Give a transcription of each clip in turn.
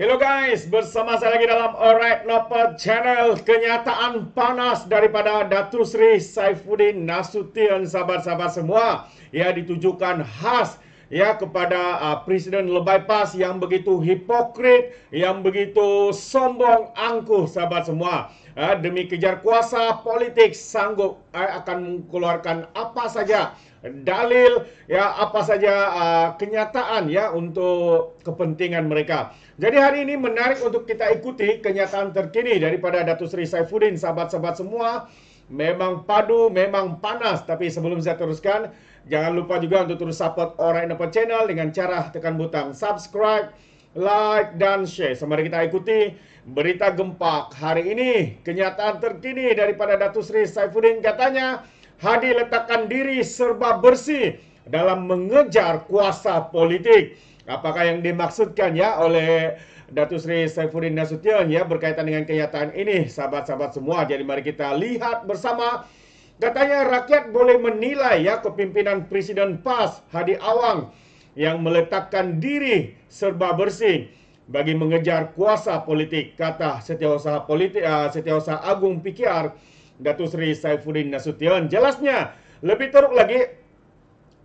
Hello guys, bersama saya lagi dalam Alright Nopal Channel Kenyataan panas daripada Datu Sri Saifuddin Nasution Sahabat-sahabat semua Ia ditujukan khas ya kepada uh, Presiden lebay Pas yang begitu hipokrit, yang begitu sombong, angkuh sahabat semua. Uh, demi kejar kuasa politik sanggup uh, akan mengeluarkan apa saja dalil ya apa saja uh, kenyataan ya untuk kepentingan mereka. Jadi hari ini menarik untuk kita ikuti kenyataan terkini daripada Datu Sri Saifuddin sahabat-sahabat semua. Memang padu, memang panas tapi sebelum saya teruskan Jangan lupa juga untuk terus support Orang dapat Channel dengan cara tekan butang subscribe, like, dan share. Sembari kita ikuti berita gempak hari ini. Kenyataan terkini daripada Datu Sri Saifuddin katanya, Hadi letakkan diri serba bersih dalam mengejar kuasa politik. Apakah yang dimaksudkan ya oleh Datu Sri Saifuddin Nasution ya berkaitan dengan kenyataan ini sahabat-sahabat semua. Jadi mari kita lihat bersama Katanya rakyat boleh menilai ya kepimpinan Presiden PAS Hadi Awang yang meletakkan diri serba bersih bagi mengejar kuasa politik, kata Setiausaha Politik uh, Setiausaha Agung PKR Datu Sri Saifuddin Nasution. Jelasnya, lebih teruk lagi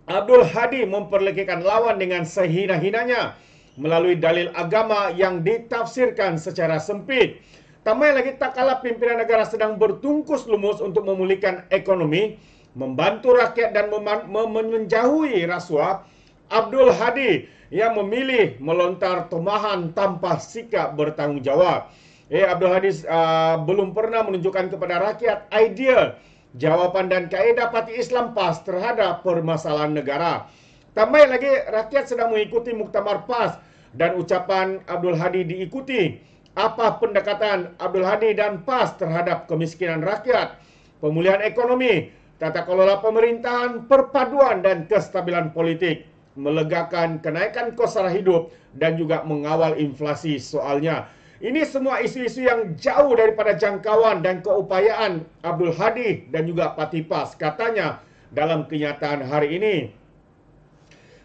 Abdul Hadi memperlekehkan lawan dengan sehina-hinanya melalui dalil agama yang ditafsirkan secara sempit. Tambah lagi tak kalah pimpinan negara sedang bertungkus lumus untuk memulihkan ekonomi, membantu rakyat dan menjauhi rasuah, Abdul Hadi yang memilih melontar tomahan tanpa sikap bertanggungjawab. Eh Abdul Hadi uh, belum pernah menunjukkan kepada rakyat idea, jawapan dan kaedah parti Islam PAS terhadap permasalahan negara. Tambah lagi rakyat sedang mengikuti muktamar PAS dan ucapan Abdul Hadi diikuti apa pendekatan Abdul Hadi dan PAS terhadap kemiskinan rakyat, pemulihan ekonomi, tata kelola pemerintahan, perpaduan dan kestabilan politik, melegakan kenaikan kos sara hidup dan juga mengawal inflasi soalnya. Ini semua isu-isu yang jauh daripada jangkauan dan keupayaan Abdul Hadi dan juga Pas. katanya dalam kenyataan hari ini.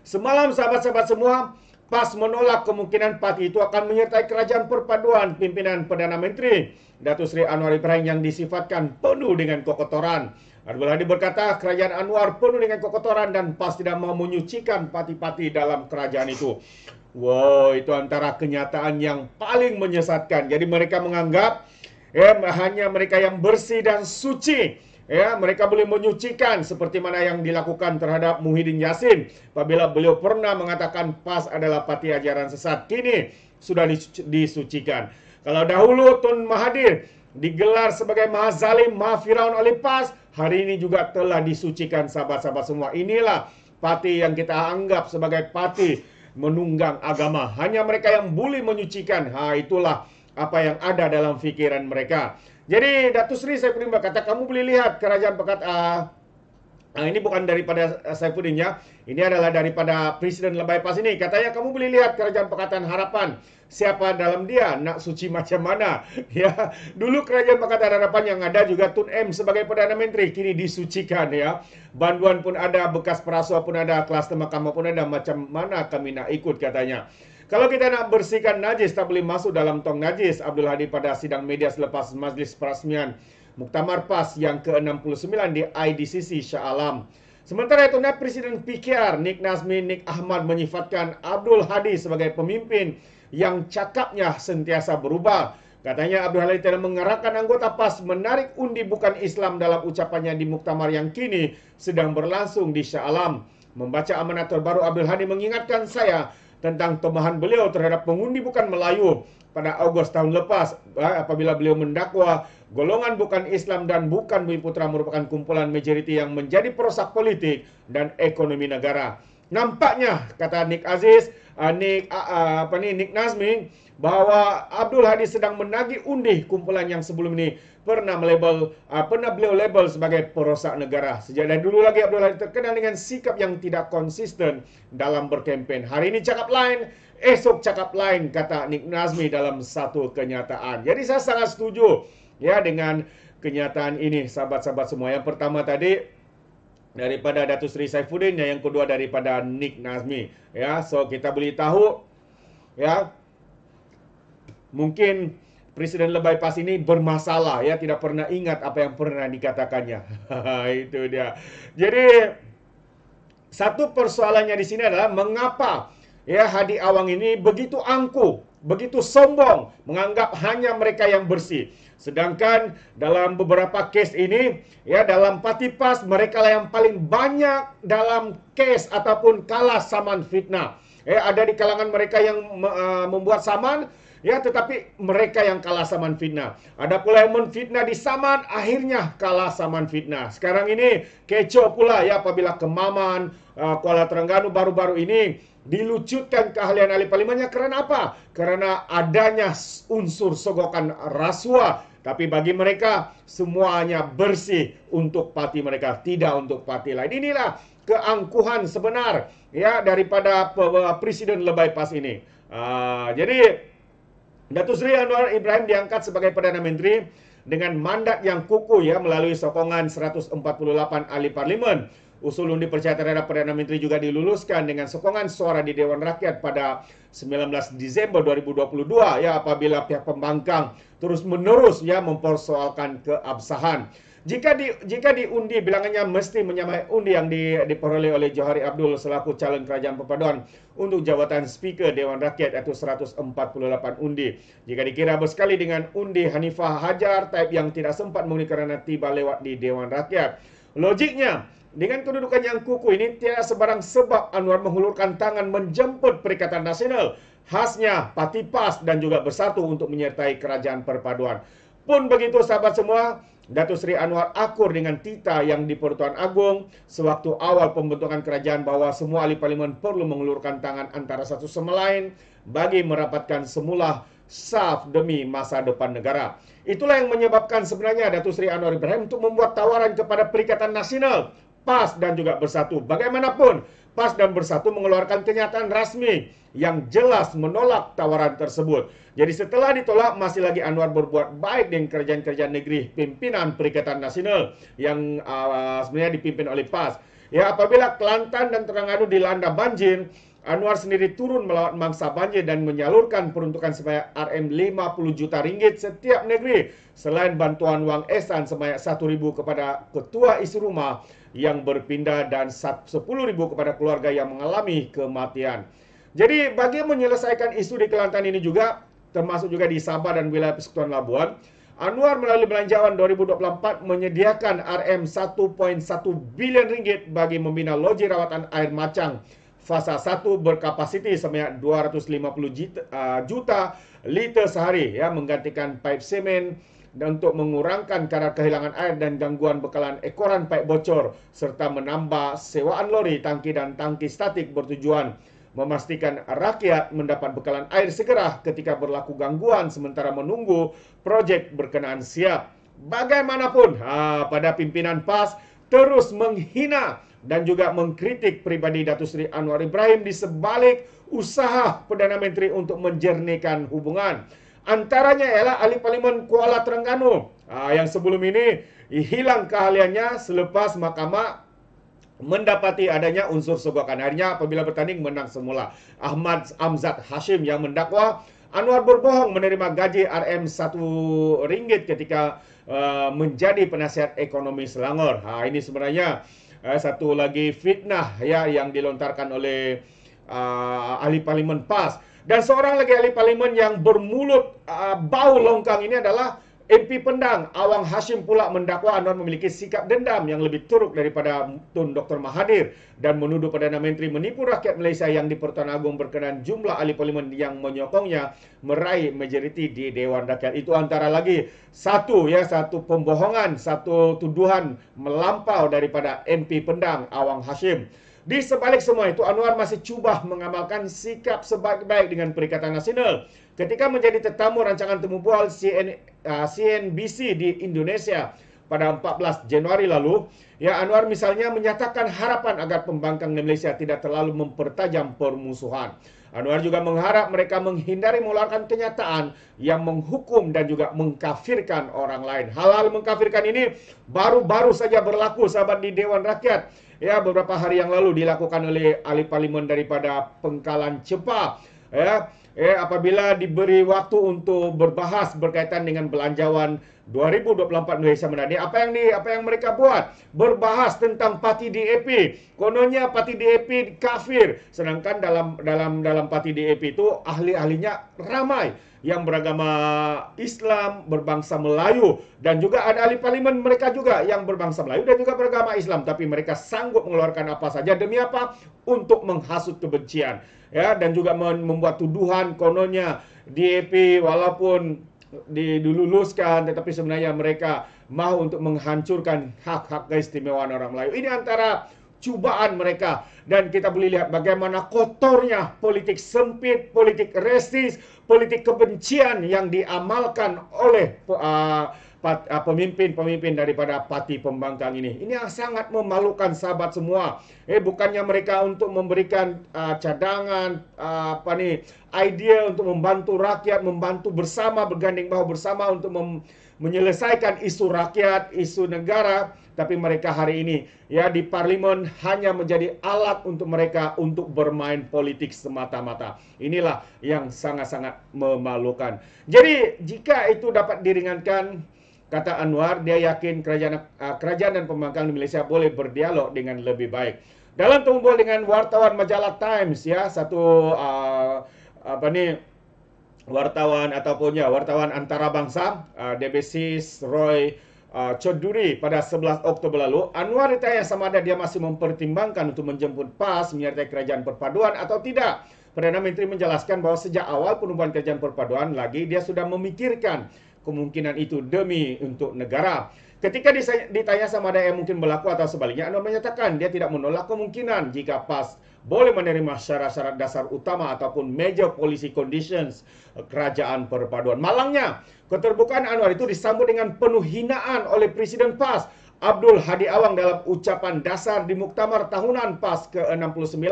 Semalam sahabat-sahabat semua, PAS menolak kemungkinan parti itu akan menyertai kerajaan perpaduan pimpinan Perdana Menteri Datuk Seri Anwar Ibrahim yang disifatkan penuh dengan kekotoran. Abdul Hadi berkata kerajaan Anwar penuh dengan kekotoran dan PAS tidak mau menyucikan pati-pati dalam kerajaan itu. Wow, itu antara kenyataan yang paling menyesatkan. Jadi mereka menganggap eh, hanya mereka yang bersih dan suci ya mereka boleh menyucikan seperti mana yang dilakukan terhadap Muhyiddin Yassin apabila beliau pernah mengatakan PAS adalah parti ajaran sesat kini sudah disucikan kalau dahulu Tun Mahathir digelar sebagai mahazalim mahfiraun oleh PAS hari ini juga telah disucikan sahabat-sahabat semua inilah parti yang kita anggap sebagai parti menunggang agama hanya mereka yang boleh menyucikan ha itulah apa yang ada dalam pikiran mereka. Jadi Datu Sri Saifuddin berkata, kamu boleh lihat kerajaan Pekat uh, Nah, ini bukan daripada ah, saya ya. Ini adalah daripada Presiden Lebay Pas ini. Katanya kamu boleh lihat kerajaan Pakatan Harapan. Siapa dalam dia? Nak suci macam mana? Ya, dulu kerajaan Pakatan Harapan yang ada juga Tun M sebagai Perdana Menteri. Kini disucikan ya. Banduan pun ada, bekas perasua pun ada, kelas mahkamah pun ada. Macam mana kami nak ikut katanya. Kalau kita nak bersihkan najis, tak boleh masuk dalam tong najis. Abdul Hadi pada sidang media selepas majlis perasmian Muktamar PAS yang ke-69 di IDCC Shah Alam. Sementara itu, Net Presiden PKR Nik Nazmi Nik Ahmad menyifatkan Abdul Hadi sebagai pemimpin yang cakapnya sentiasa berubah. Katanya Abdul Hadi telah mengarahkan anggota PAS menarik undi bukan Islam dalam ucapannya di Muktamar yang kini sedang berlangsung di Shah Alam. Membaca amanat terbaru Abdul Hadi mengingatkan saya tentang tambahan beliau terhadap pengundi bukan Melayu pada Ogos tahun lepas eh, apabila beliau mendakwa golongan bukan Islam dan bukan Bumi Putra merupakan kumpulan majoriti yang menjadi perosak politik dan ekonomi negara. Nampaknya kata Nik Aziz, uh, Nick uh, apa ni Nik Nazmi bahawa Abdul Hadi sedang menagih undi kumpulan yang sebelum ini pernah melabel uh, pernah beliau label sebagai perosak negara. Sejak dari dulu lagi Abdullah terkenal dengan sikap yang tidak konsisten dalam berkempen. Hari ini cakap lain, esok cakap lain kata Nik Nazmi dalam satu kenyataan. Jadi saya sangat setuju ya dengan kenyataan ini sahabat-sahabat semua. Yang pertama tadi daripada Datuk Seri Saifuddin yang kedua daripada Nik Nazmi ya so kita boleh tahu ya mungkin Presiden Lebay Pas ini bermasalah ya, tidak pernah ingat apa yang pernah dikatakannya. Itu dia. Jadi satu persoalannya di sini adalah mengapa ya Hadi Awang ini begitu angkuh, begitu sombong, menganggap hanya mereka yang bersih. Sedangkan dalam beberapa case ini ya dalam Patipas mereka lah yang paling banyak dalam case ataupun kalah saman fitnah. Ya, ada di kalangan mereka yang uh, membuat saman Ya, tetapi mereka yang kalah saman fitnah. Ada pula yang menfitnah di saman, akhirnya kalah saman fitnah. Sekarang ini kecoh pula ya apabila kemaman uh, Kuala Terengganu baru-baru ini dilucutkan keahlian ahli parlimennya karena apa? Karena adanya unsur sogokan rasuah tapi bagi mereka semuanya bersih untuk pati mereka, tidak untuk pati lain. Inilah keangkuhan sebenar ya daripada presiden lebay pas ini. Uh, jadi Datuk Seri Anwar Ibrahim diangkat sebagai Perdana Menteri dengan mandat yang kuku ya melalui sokongan 148 ahli parlimen. Usul undi percaya terhadap Perdana Menteri juga diluluskan dengan sokongan suara di Dewan Rakyat pada 19 Desember 2022 ya apabila pihak pembangkang terus-menerus ya mempersoalkan keabsahan. Jika di, jika diundi bilangannya mesti menyamai undi yang di, diperoleh oleh Johari Abdul selaku calon kerajaan perpaduan untuk jawatan speaker Dewan Rakyat iaitu 148 undi. Jika dikira bersekali dengan undi Hanifah Hajar taip yang tidak sempat mengundi kerana tiba lewat di Dewan Rakyat. Logiknya, dengan kedudukan yang kuku ini tiada sebarang sebab Anwar menghulurkan tangan menjemput Perikatan Nasional khasnya Parti PAS dan juga Bersatu untuk menyertai Kerajaan Perpaduan. Pun begitu sahabat semua, Datuk Seri Anwar akur dengan tita yang di Pertuan Agung sewaktu awal pembentukan kerajaan bahwa semua ahli parlimen perlu mengulurkan tangan antara satu sama lain bagi merapatkan semula saf demi masa depan negara. Itulah yang menyebabkan sebenarnya Datuk Seri Anwar Ibrahim untuk membuat tawaran kepada Perikatan Nasional PAS dan juga Bersatu. Bagaimanapun, PAS dan Bersatu mengeluarkan kenyataan resmi yang jelas menolak tawaran tersebut. Jadi setelah ditolak, masih lagi Anwar berbuat baik dengan kerjaan-kerjaan negeri pimpinan Perikatan Nasional yang uh, sebenarnya dipimpin oleh PAS. Ya apabila Kelantan dan Terengganu dilanda banjir, Anwar sendiri turun melawan mangsa banjir dan menyalurkan peruntukan sebanyak RM50 juta ringgit setiap negeri selain bantuan wang esan sebanyak RM1,000 kepada ketua isi rumah yang berpindah dan RM10,000 kepada keluarga yang mengalami kematian. Jadi bagi menyelesaikan isu di Kelantan ini juga termasuk juga di Sabah dan wilayah Persekutuan Labuan, Anwar melalui Belanjawan 2024 menyediakan RM1.1 bilion ringgit bagi membina loji rawatan air macang fasa 1 berkapasiti sebanyak 250 juta, uh, juta liter sehari ya menggantikan paip semen dan untuk mengurangkan kadar kehilangan air dan gangguan bekalan ekoran paip bocor serta menambah sewaan lori, tangki dan tangki statik bertujuan memastikan rakyat mendapat bekalan air segera ketika berlaku gangguan sementara menunggu projek berkenaan siap. Bagaimanapun, ha, pada pimpinan PAS terus menghina dan juga mengkritik pribadi Datuk Seri Anwar Ibrahim di sebalik usaha Perdana Menteri untuk menjernihkan hubungan. Antaranya ialah ahli parlimen Kuala Terengganu yang sebelum ini hilang keahliannya selepas mahkamah mendapati adanya unsur sogokan. Akhirnya apabila bertanding menang semula. Ahmad Amzat Hashim yang mendakwa Anwar berbohong menerima gaji RM1 ringgit ketika uh, menjadi penasihat ekonomi Selangor. ini sebenarnya uh, satu lagi fitnah ya yang dilontarkan oleh uh, ahli parlimen PAS dan seorang lagi ahli parlimen yang bermulut uh, bau longkang ini adalah MP Pendang Awang Hashim pula mendakwa Anwar memiliki sikap dendam yang lebih teruk daripada Tun Dr. Mahathir dan menuduh Perdana Menteri menipu rakyat Malaysia yang di Pertuan Agong berkenan jumlah ahli parlimen yang menyokongnya meraih majoriti di Dewan Rakyat. Itu antara lagi satu ya satu pembohongan, satu tuduhan melampau daripada MP Pendang Awang Hashim. Di sebalik semua itu, Anwar masih cuba mengamalkan sikap sebaik-baik dengan Perikatan Nasional. Ketika menjadi tetamu rancangan temubual CN, uh, CNBC di Indonesia pada 14 Januari lalu, ya Anwar misalnya menyatakan harapan agar pembangkang Malaysia tidak terlalu mempertajam permusuhan. Anwar juga mengharap mereka menghindari mengeluarkan kenyataan yang menghukum dan juga mengkafirkan orang lain. Hal-hal mengkafirkan ini baru-baru saja berlaku sahabat di Dewan Rakyat. Ya, beberapa hari yang lalu dilakukan oleh ahli parlimen daripada Pengkalan Cepa. Ya, eh, apabila diberi waktu untuk berbahas berkaitan dengan belanjawan 2024 Malaysia menanti apa yang ni apa yang mereka buat berbahas tentang parti DAP kononnya parti DAP kafir sedangkan dalam dalam dalam parti DAP itu ahli-ahlinya ramai yang beragama Islam, berbangsa Melayu dan juga ada ahli parlimen mereka juga yang berbangsa Melayu dan juga beragama Islam tapi mereka sanggup mengeluarkan apa saja demi apa? untuk menghasut kebencian ya dan juga membuat tuduhan kononnya DAP walaupun diluluskan tetapi sebenarnya mereka mau untuk menghancurkan hak-hak keistimewaan orang Melayu. Ini antara cubaan mereka dan kita boleh lihat bagaimana kotornya politik sempit, politik resis, politik kebencian yang diamalkan oleh uh, Ah, pemimpin-pemimpin daripada parti pembangkang ini. Ini yang sangat memalukan sahabat semua. Eh bukannya mereka untuk memberikan uh, cadangan uh, apa nih idea untuk membantu rakyat, membantu bersama berganding bahu bersama untuk mem menyelesaikan isu rakyat, isu negara, tapi mereka hari ini ya di parlimen hanya menjadi alat untuk mereka untuk bermain politik semata-mata. Inilah yang sangat-sangat memalukan. Jadi jika itu dapat diringankan Kata Anwar, dia yakin kerajaan, eh, kerajaan dan pembangkang di Malaysia boleh berdialog dengan lebih baik. Dalam tumbuh dengan wartawan majalah Times ya, satu uh, apa nih wartawan ataupun ya wartawan antara bangsa uh, eh, DBC Roy uh, Choduri pada 11 Oktober lalu, Anwar ditanya sama ada dia masih mempertimbangkan untuk menjemput PAS menyertai kerajaan perpaduan atau tidak. Perdana Menteri menjelaskan bahwa sejak awal penubuhan kerajaan perpaduan lagi dia sudah memikirkan kemungkinan itu demi untuk negara. Ketika ditanya sama dia yang mungkin berlaku atau sebaliknya, Anda menyatakan dia tidak menolak kemungkinan jika PAS boleh menerima syarat-syarat dasar utama ataupun major policy conditions eh, kerajaan perpaduan. Malangnya, keterbukaan Anwar itu disambut dengan penuh hinaan oleh Presiden PAS Abdul Hadi Awang dalam ucapan dasar di Muktamar Tahunan PAS ke-69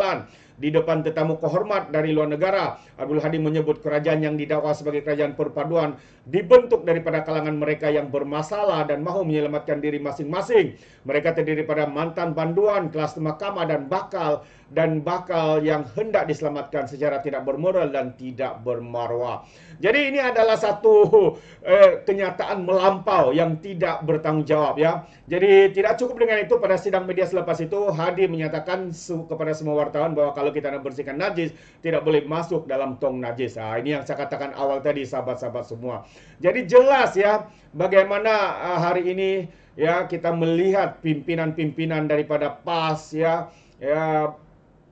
di depan tetamu kehormat dari luar negara. Abdul Hadi menyebut kerajaan yang didakwa sebagai kerajaan perpaduan dibentuk daripada kalangan mereka yang bermasalah dan mahu menyelamatkan diri masing-masing. Mereka terdiri pada mantan banduan kelas mahkamah dan bakal dan bakal yang hendak diselamatkan secara tidak bermoral dan tidak bermarwah. Jadi ini adalah satu eh, kenyataan melampau yang tidak bertanggungjawab ya. Jadi tidak cukup dengan itu pada sidang media selepas itu Hadi menyatakan kepada semua wartawan bahwa kalau kalau kita nak bersihkan najis, tidak boleh masuk dalam tong najis. Nah, ini yang saya katakan awal tadi sahabat-sahabat semua. Jadi jelas ya bagaimana ah, hari ini ya kita melihat pimpinan-pimpinan daripada PAS ya ya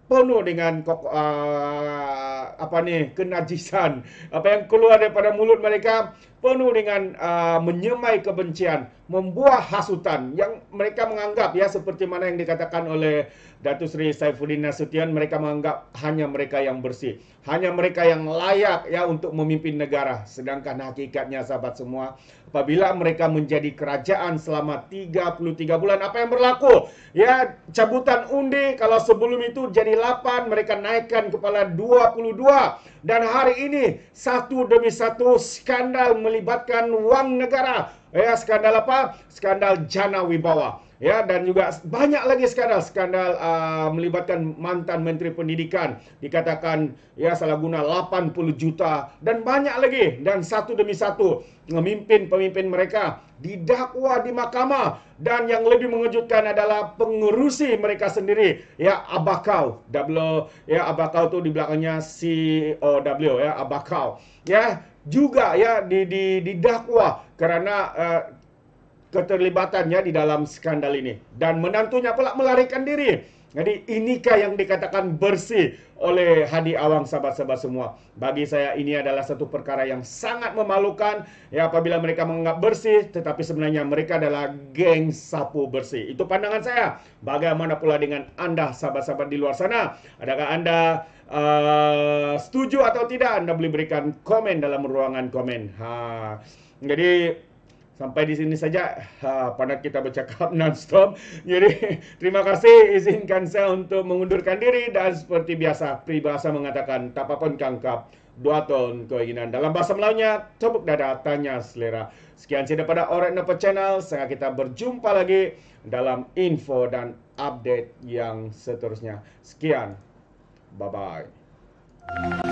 penuh dengan uh, apa nih kenajisan apa yang keluar daripada mulut mereka penuh dengan uh, menyemai kebencian membuat hasutan yang mereka menganggap ya seperti mana yang dikatakan oleh Datu Sri Saifuddin Nasution mereka menganggap hanya mereka yang bersih, hanya mereka yang layak ya untuk memimpin negara. Sedangkan hakikatnya sahabat semua, apabila mereka menjadi kerajaan selama 33 bulan apa yang berlaku? Ya, cabutan undi kalau sebelum itu jadi 8, mereka naikkan kepala 22 dan hari ini satu demi satu skandal melibatkan uang negara ya skandal apa skandal jana wibawa ya dan juga banyak lagi skandal skandal uh, melibatkan mantan menteri pendidikan dikatakan ya salah guna 80 juta dan banyak lagi dan satu demi satu memimpin pemimpin mereka didakwa di mahkamah dan yang lebih mengejutkan adalah pengurusi mereka sendiri ya abakau double ya abakau tuh di belakangnya C O W ya abakau ya juga ya di, di, didakwa karena uh, eh, keterlibatannya di dalam skandal ini dan menantunya pula melarikan diri Jadi inikah yang dikatakan bersih oleh Hadi Awang sahabat-sahabat semua. Bagi saya ini adalah satu perkara yang sangat memalukan ya apabila mereka menganggap bersih tetapi sebenarnya mereka adalah geng sapu bersih. Itu pandangan saya. Bagaimana pula dengan anda sahabat-sahabat di luar sana? Adakah anda uh, setuju atau tidak? Anda boleh berikan komen dalam ruangan komen. Ha. Jadi sampai di sini saja ha, pada kita bercakap nonstop. Jadi terima kasih izinkan saya untuk mengundurkan diri dan seperti biasa peribahasa mengatakan tak apa pun kangkap dua tahun keinginan. Dalam bahasa Melayunya tepuk dada tanya selera. Sekian saja pada Orek Nepo Channel. sehingga kita berjumpa lagi dalam info dan update yang seterusnya. Sekian. Bye bye.